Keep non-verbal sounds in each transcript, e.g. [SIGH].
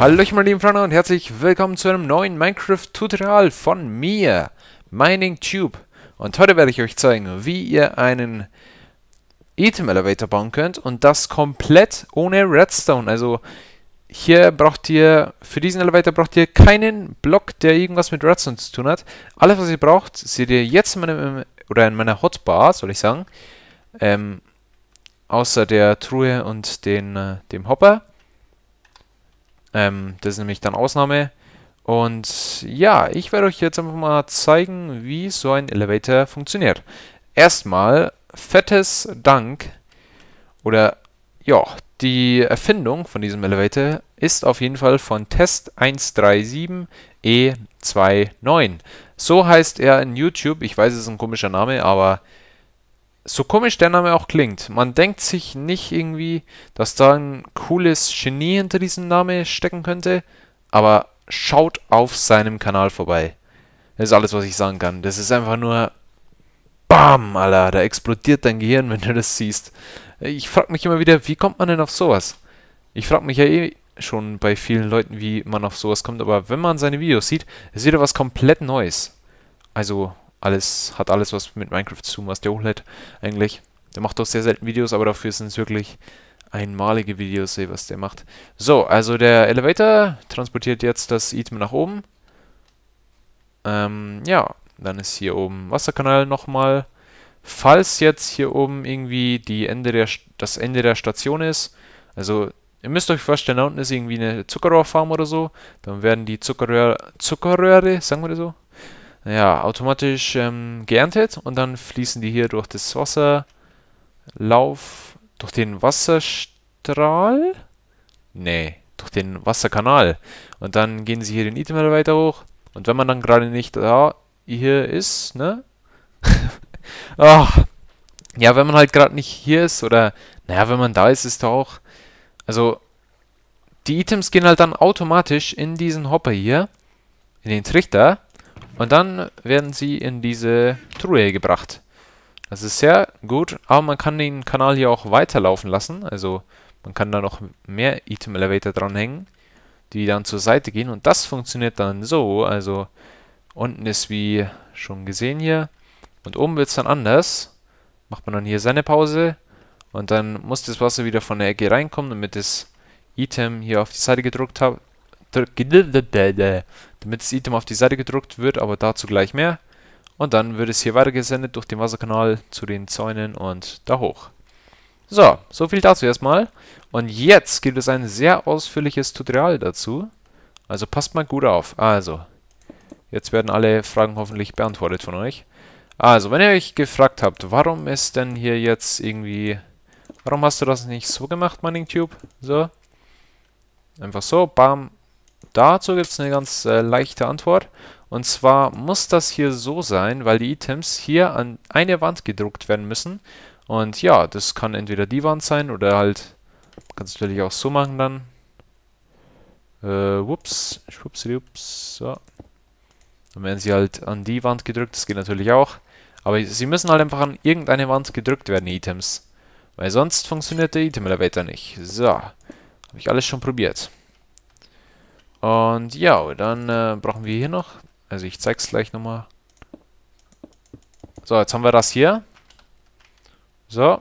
Hallo meine lieben Freunde und herzlich willkommen zu einem neuen Minecraft-Tutorial von mir, Mining Tube. Und heute werde ich euch zeigen, wie ihr einen Item Elevator bauen könnt und das komplett ohne Redstone. Also hier braucht ihr, für diesen Elevator braucht ihr keinen Block, der irgendwas mit Redstone zu tun hat. Alles, was ihr braucht, seht ihr jetzt in meinem, oder in meiner Hotbar, soll ich sagen. Ähm, außer der Truhe und den, äh, dem Hopper. Ähm, das ist nämlich dann Ausnahme. Und ja, ich werde euch jetzt einfach mal zeigen, wie so ein Elevator funktioniert. Erstmal fettes Dank oder ja, die Erfindung von diesem Elevator ist auf jeden Fall von Test 137E29. E so heißt er in YouTube. Ich weiß, es ist ein komischer Name, aber so komisch der Name auch klingt, man denkt sich nicht irgendwie, dass da ein cooles Genie hinter diesem Namen stecken könnte, aber schaut auf seinem Kanal vorbei. Das ist alles, was ich sagen kann. Das ist einfach nur BAM, Alter, da explodiert dein Gehirn, [LAUGHS] wenn du das siehst. Ich frage mich immer wieder, wie kommt man denn auf sowas? Ich frage mich ja eh schon bei vielen Leuten, wie man auf sowas kommt, aber wenn man seine Videos sieht, ist wieder was komplett Neues. Also alles, hat alles, was mit Minecraft zu tun, was der hochlädt, eigentlich. Der macht doch sehr selten Videos, aber dafür sind es wirklich einmalige Videos, eh, was der macht. So, also der Elevator transportiert jetzt das Item nach oben. Ähm, ja, dann ist hier oben Wasserkanal nochmal. Falls jetzt hier oben irgendwie die Ende der, das Ende der Station ist, also ihr müsst euch vorstellen, da unten ist irgendwie eine Zuckerrohrfarm oder so, dann werden die Zuckerröhre, Zuckerröhre, sagen wir das so, ja, automatisch ähm, geerntet und dann fließen die hier durch das Wasserlauf, durch den Wasserstrahl? Nee, durch den Wasserkanal. Und dann gehen sie hier den Item weiter hoch. Und wenn man dann gerade nicht da hier ist, ne? Ach, [LAUGHS] ah. ja, wenn man halt gerade nicht hier ist oder, naja, wenn man da ist, ist da auch. Also, die Items gehen halt dann automatisch in diesen Hopper hier, in den Trichter. Und dann werden sie in diese Truhe gebracht. Das ist sehr gut, aber man kann den Kanal hier auch weiterlaufen lassen. Also man kann da noch mehr Item Elevator dranhängen, die dann zur Seite gehen. Und das funktioniert dann so. Also unten ist wie schon gesehen hier. Und oben wird es dann anders. Macht man dann hier seine Pause. Und dann muss das Wasser wieder von der Ecke reinkommen, damit das Item hier auf die Seite gedrückt hat damit das Item auf die Seite gedruckt wird, aber dazu gleich mehr. Und dann wird es hier weitergesendet durch den Wasserkanal zu den Zäunen und da hoch. So, so viel dazu erstmal. Und jetzt gibt es ein sehr ausführliches Tutorial dazu. Also passt mal gut auf. Also, jetzt werden alle Fragen hoffentlich beantwortet von euch. Also, wenn ihr euch gefragt habt, warum ist denn hier jetzt irgendwie... Warum hast du das nicht so gemacht, MiningTube? So. Einfach so, bam, Dazu gibt es eine ganz äh, leichte Antwort. Und zwar muss das hier so sein, weil die Items hier an eine Wand gedruckt werden müssen. Und ja, das kann entweder die Wand sein oder halt, kannst du natürlich auch so machen dann. Äh, whoops, schwupsidups, so. Dann werden sie halt an die Wand gedrückt, das geht natürlich auch. Aber sie müssen halt einfach an irgendeine Wand gedrückt werden, die Items. Weil sonst funktioniert der Item Elevator nicht. So, habe ich alles schon probiert. Und ja, dann äh, brauchen wir hier noch. Also ich zeig's gleich nochmal. So, jetzt haben wir das hier. So.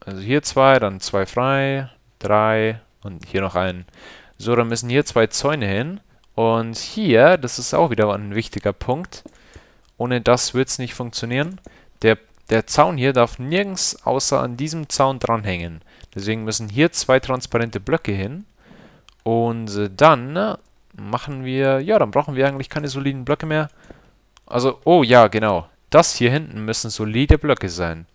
Also hier zwei, dann zwei frei, drei und hier noch einen. So, dann müssen hier zwei Zäune hin. Und hier, das ist auch wieder ein wichtiger Punkt. Ohne das wird es nicht funktionieren. Der, der Zaun hier darf nirgends außer an diesem Zaun dranhängen. Deswegen müssen hier zwei transparente Blöcke hin. Und äh, dann machen wir... Ja, dann brauchen wir eigentlich keine soliden Blöcke mehr. Also, oh ja, genau. Das hier hinten müssen solide Blöcke sein.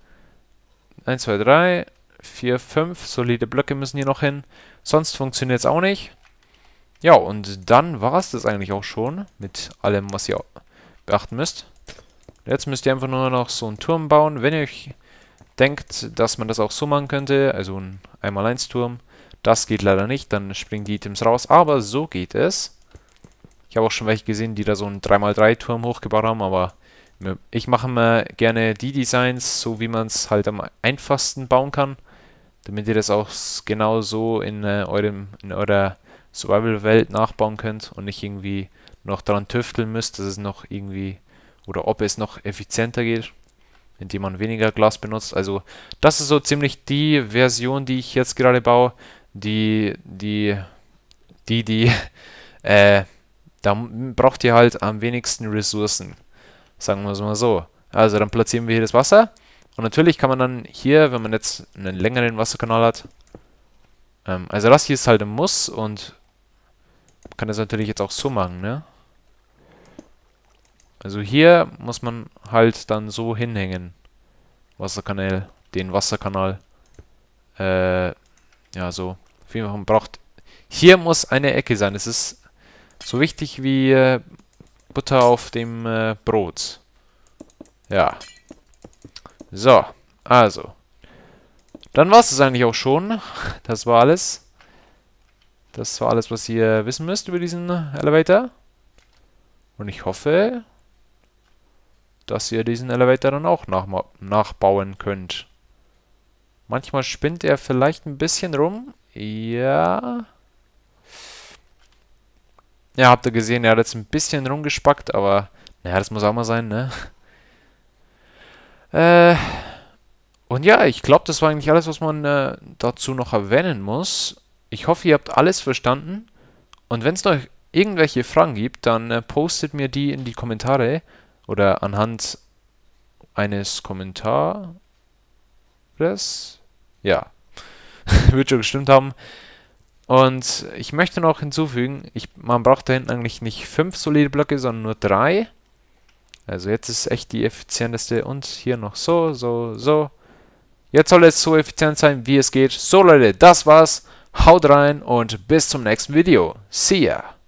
1, 2, 3, 4, 5 solide Blöcke müssen hier noch hin. Sonst funktioniert es auch nicht. Ja, und dann war es das eigentlich auch schon mit allem, was ihr beachten müsst. Jetzt müsst ihr einfach nur noch so einen Turm bauen. Wenn ihr euch denkt, dass man das auch so machen könnte, also ein 1 x 1 turm das geht leider nicht, dann springen die Items raus. Aber so geht es. Ich habe auch schon welche gesehen, die da so einen 3x3-Turm hochgebaut haben, aber ich mache mir gerne die Designs, so wie man es halt am einfachsten bauen kann, damit ihr das auch genau so in, äh, eurem, in eurer Survival-Welt nachbauen könnt und nicht irgendwie noch dran tüfteln müsst, dass es noch irgendwie oder ob es noch effizienter geht, indem man weniger Glas benutzt. Also das ist so ziemlich die Version, die ich jetzt gerade baue die, die, die, die, [LAUGHS] äh, da braucht ihr halt am wenigsten Ressourcen. Sagen wir es mal so. Also dann platzieren wir hier das Wasser. Und natürlich kann man dann hier, wenn man jetzt einen längeren Wasserkanal hat, ähm, also das hier ist halt ein Muss und man kann das natürlich jetzt auch so machen, ne? Also hier muss man halt dann so hinhängen. Wasserkanal, den Wasserkanal. Äh, ja, so viel man braucht. Hier muss eine Ecke sein. Es ist so wichtig wie äh, Butter auf dem äh, Brot. Ja. So, also. Dann war es das eigentlich auch schon. Das war alles. Das war alles, was ihr wissen müsst über diesen Elevator. Und ich hoffe, dass ihr diesen Elevator dann auch nach nachbauen könnt. Manchmal spinnt er vielleicht ein bisschen rum, ja. Ja, habt ihr gesehen, er hat jetzt ein bisschen rumgespackt, aber naja, das muss auch mal sein, ne? Äh, und ja, ich glaube, das war eigentlich alles, was man äh, dazu noch erwähnen muss. Ich hoffe, ihr habt alles verstanden. Und wenn es noch irgendwelche Fragen gibt, dann äh, postet mir die in die Kommentare oder anhand eines Kommentars. Ja wird schon gestimmt haben. Und ich möchte noch hinzufügen, ich, man braucht da hinten eigentlich nicht fünf solide Blöcke, sondern nur drei. Also jetzt ist echt die effizienteste und hier noch so, so, so. Jetzt soll es so effizient sein, wie es geht. So Leute, das war's. Haut rein und bis zum nächsten Video. See ya!